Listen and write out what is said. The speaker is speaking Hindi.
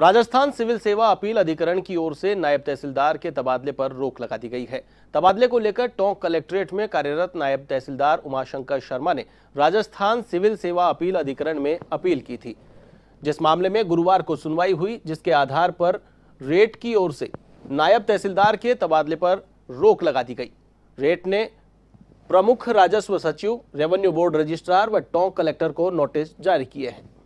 राजस्थान सिविल सेवा अपील अधिकरण की ओर से नायब तहसीलदार के तबादले पर रोक लगा दी गई है तबादले को लेकर टोंक कलेक्ट्रेट में कार्यरत नायब तहसीलदार उमाशंकर शर्मा ने राजस्थान सिविल सेवा अपील अधिकरण में अपील की थी जिस मामले में गुरुवार को सुनवाई हुई जिसके आधार पर रेट की ओर से नायब तहसीलदार के तबादले पर रोक लगा दी गई रेट ने प्रमुख राजस्व सचिव रेवेन्यू बोर्ड रजिस्ट्रार व टोंक कलेक्टर को नोटिस जारी किए हैं